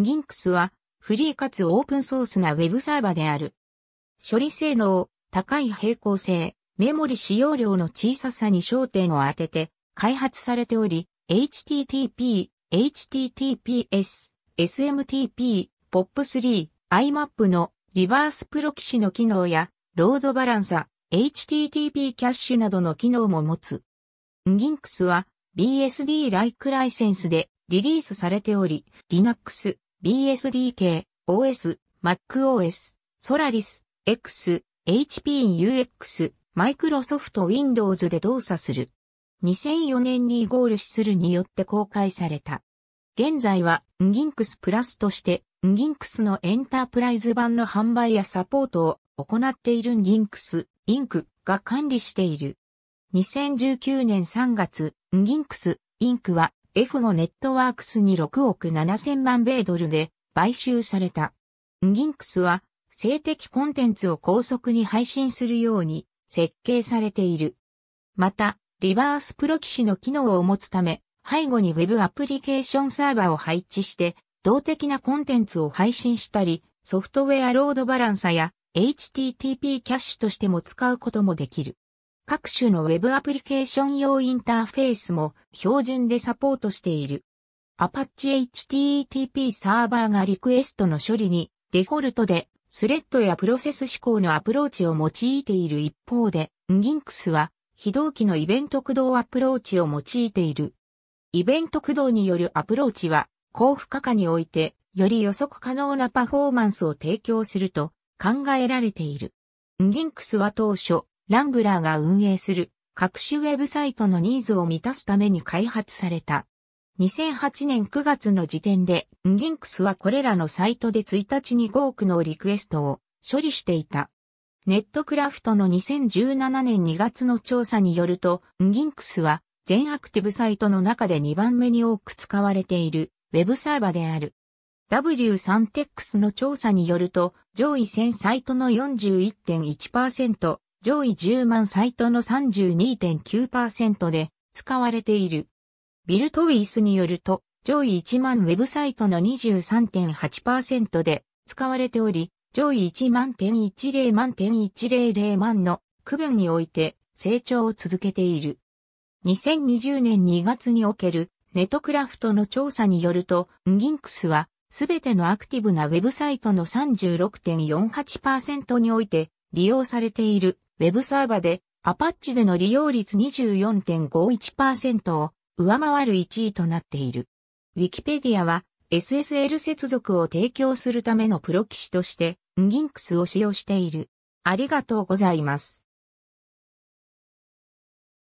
ギンクスは、フリーかつオープンソースなウェブサーバーである。処理性能、高い平行性、メモリ使用量の小ささに焦点を当てて、開発されており、http、https、smtp、pop3、imap のリバースプロキシの機能や、ロードバランサ、http キャッシュなどの機能も持つ。ギンクスは BSD ライクライセンスでリリースされており、Linux、BSDK、OS、MacOS、Solaris、X、HPUX、Microsoft Windows で動作する。2004年にイゴールするによって公開された。現在は Nginx プラスとして Nginx のエンタープライズ版の販売やサポートを行っている Nginx、Inc. が管理している。2019年3月、Nginx、Inc. は F5 ネットワークスに6億7千万米ドルで買収された。ギンクスは性的コンテンツを高速に配信するように設計されている。また、リバースプロキシの機能を持つため、背後に Web アプリケーションサーバーを配置して、動的なコンテンツを配信したり、ソフトウェアロードバランサや HTTP キャッシュとしても使うこともできる。各種の Web アプリケーション用インターフェースも標準でサポートしている。Apache HTTP サーバーがリクエストの処理にデフォルトでスレッドやプロセス指向のアプローチを用いている一方で、g i n x は非同期のイベント駆動アプローチを用いている。イベント駆動によるアプローチは高負荷下においてより予測可能なパフォーマンスを提供すると考えられている。g i n x は当初ラングラーが運営する各種ウェブサイトのニーズを満たすために開発された。2008年9月の時点で、ギンクスはこれらのサイトで1日に5億のリクエストを処理していた。ネットクラフトの2017年2月の調査によると、ギンクスは全アクティブサイトの中で2番目に多く使われているウェブサーバーである。W3TEX の調査によると、上位1000サイトの41.1%、上位10万サイトの32.9%で使われている。ビルトウィースによると、上位1万ウェブサイトの23.8%で使われており、上位1万点10万点100万の区分において成長を続けている。2020年2月におけるネトクラフトの調査によると、ギンクスはすべてのアクティブなウェブサイトの36.48%において利用されているウェブサーバでアパッチでの利用率24.51%を上回る1位となっている。ウィキペディアは SSL 接続を提供するためのプロキ士として Nginx を使用している。ありがとうございます。